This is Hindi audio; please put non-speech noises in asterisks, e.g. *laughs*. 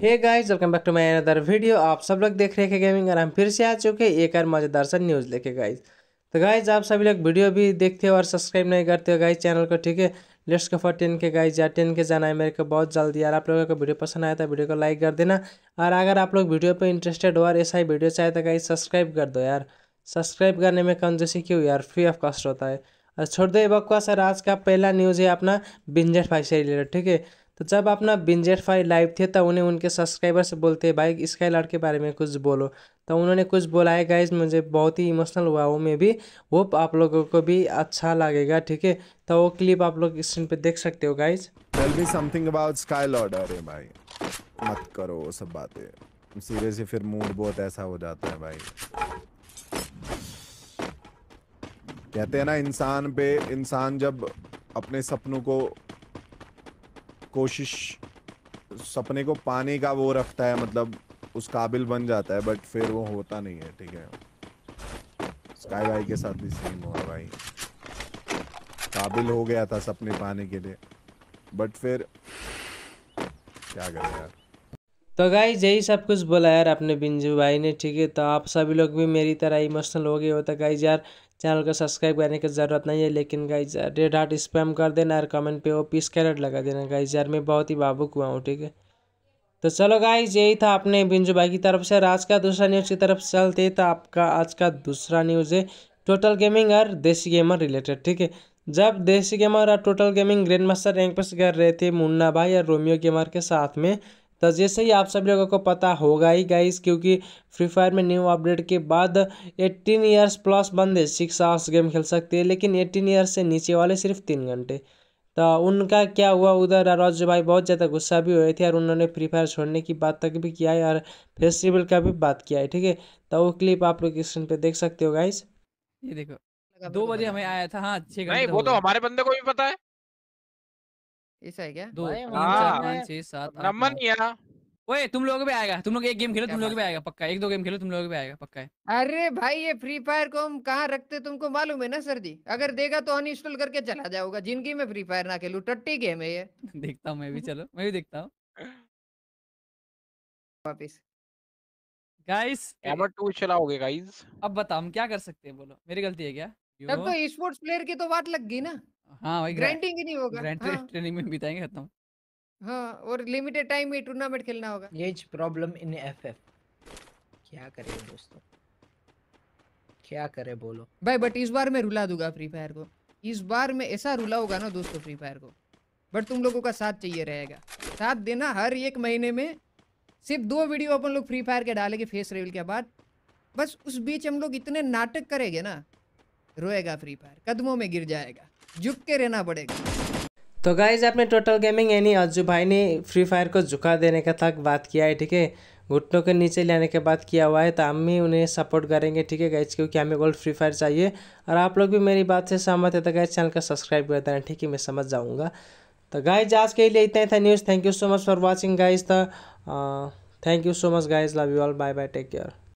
hey guys welcome back to my another video आप सब लोग देख रहे हैं गेमिंग और हम फिर से आ चुके हैं एक और मज़ेदार सा न्यूज़ लेके गाइस तो गाइस आप सभी लोग वीडियो भी देखते हो और सब्सक्राइब नहीं करते हो गाइस चैनल को ठीक है let's go for ten K guys या टेन के जाना है मेरे को बहुत जल्दी यार आप लोगों को वीडियो पसंद आया था वीडियो तो को लाइक कर देना और अगर आप लोग वीडियो पर इंटरेस्टेड हो और ऐसा ही वीडियो चाहे तो गाइस सब्सक्राइब कर दो यार सब्सक्राइब करने में जैसे क्यों यार फ्री ऑफ कॉस्ट होता है और छोड़ दो बकवास सर आज का पहला न्यूज़ है अपना बिंजट भाई से रिलेटेड ठीक है तो जब अपना बिंजेट फाई लाइव थे तब उन्हें उनके सब्सक्राइबर से बोलते भाई इसका लड़ के बारे में कुछ बोलो तो उन्होंने कुछ बोला है गाइज मुझे बहुत ही इमोशनल हुआ वो मैं भी वो आप लोगों को भी अच्छा लगेगा ठीक है तो वो क्लिप आप लोग स्क्रीन पे देख सकते हो guys something about Sky Lord अरे भाई मत करो वो सब बातें सीरियसली फिर मूड बहुत ऐसा हो जाता है भाई कहते हैं ना इंसान पे इंसान जब अपने सपनों को कोशिश सपने को पाने का वो रखता है मतलब उस काबिल बन जाता है बट फिर वो होता नहीं है ठीक है स्काई भाई के साथ भी सेम हुआ भाई काबिल हो गया था सपने पाने के लिए बट फिर क्या करें यार तो गाई यही सब कुछ बोला यार अपने बिंजू भाई ने ठीक है तो आप सभी लोग भी मेरी तरह इमोशनल हो गए हो तो गाई यार चैनल को सब्सक्राइब करने की ज़रूरत नहीं है लेकिन गाइज रेड हार्ट स्पैम कर देना और कमेंट पे वो पीस कैरेट लगा देना गाइज यार मैं बहुत ही भावुक हुआ हूँ ठीक है तो चलो गाइज यही था अपने बिंजू भाई की तरफ से आज का दूसरा न्यूज़ की तरफ चलते तो आपका आज का दूसरा न्यूज़ है टोटल गेमिंग और देसी गेमर रिलेटेड ठीक है जब देसी गेमर और Total Gaming grand master rank पर कर रहे थे मुन्ना भाई और रोमियो गेमर के साथ में तो जैसे ही आप सभी लोगों को पता होगा ही गाइस क्योंकि फ्री फायर में न्यू अपडेट के बाद 18 इयर्स प्लस बंदे सिक्स आवर्स गेम खेल सकते हैं लेकिन 18 इयर्स से नीचे वाले सिर्फ तीन घंटे तो उनका क्या हुआ उधर अरोज भाई बहुत ज़्यादा गुस्सा भी हुए थे और उन्होंने फ्री फायर छोड़ने की बात तक भी किया है और फेस्टिवल का भी बात किया है ठीक है तो वो क्लिप आप लोग स्क्रीन पर देख सकते हो गाइस ये देखो दो बजे हमें आया था हाँ छः नहीं वो तो हमारे बंदे को भी पता है ऐसा है क्या दो पाँच ओए तुम लोग भी आएगा तुम लोग एक गेम खेलो तुम लोग भी आएगा पक्का एक दो गेम खेलो तुम लोग भी आएगा पक्का है अरे भाई ये फ्री फायर को हम कहाँ रखते तुमको मालूम है ना सर जी अगर देगा तो अन इंस्टॉल करके चला जाऊंगा जिंदगी में फ्री फायर ना खेलू टट्टी गेम है ये *laughs* देखता हूँ मैं भी चलो मैं भी देखता हूँ वापिस गाइस एमर चलाओगे गाइस अब बताओ हम क्या कर सकते हैं बोलो मेरी गलती है क्या तब तो स्पोर्ट्स प्लेयर की तो बात लग गई ना हाँ भाई ग्रैंडिंग ही नहीं होगा ग्रैंड हाँ *laughs* ट्रेनिंग में बिताएंगे खत्म हाँ और लिमिटेड टाइम में टूर्नामेंट खेलना होगा ये प्रॉब्लम इन एफएफ क्या करें दोस्तों क्या करें बोलो भाई बट इस बार मैं रुला दूंगा फ्री फायर को इस बार मैं ऐसा रुला होगा ना दोस्तों फ्री फायर को बट तुम लोगों का साथ चाहिए रहेगा साथ देना हर एक महीने में सिर्फ दो वीडियो अपन लोग फ्री फायर के डालेंगे फेस रेवल के बाद बस उस बीच हम लोग इतने नाटक करेंगे ना रोएगा फ्री फायर कदमों में गिर जाएगा झुक के रहना पड़ेगा तो गाइज आपने टोटल गेमिंग यानी अज्जू भाई ने फ्री फायर को झुका देने का तक बात किया है ठीक है घुटनों के नीचे लेने के बाद किया हुआ है तो हम भी उन्हें सपोर्ट करेंगे ठीक है गाइज क्योंकि हमें गोल्ड फ्री फायर चाहिए और आप लोग भी मेरी बात से सहमत है तो गाइज चैनल का सब्सक्राइब कर देना ठीक है मैं समझ जाऊँगा तो गाइज आज के लिए इतना ही था news thank you so much for watching guys था thank you so much guys love you all bye bye take care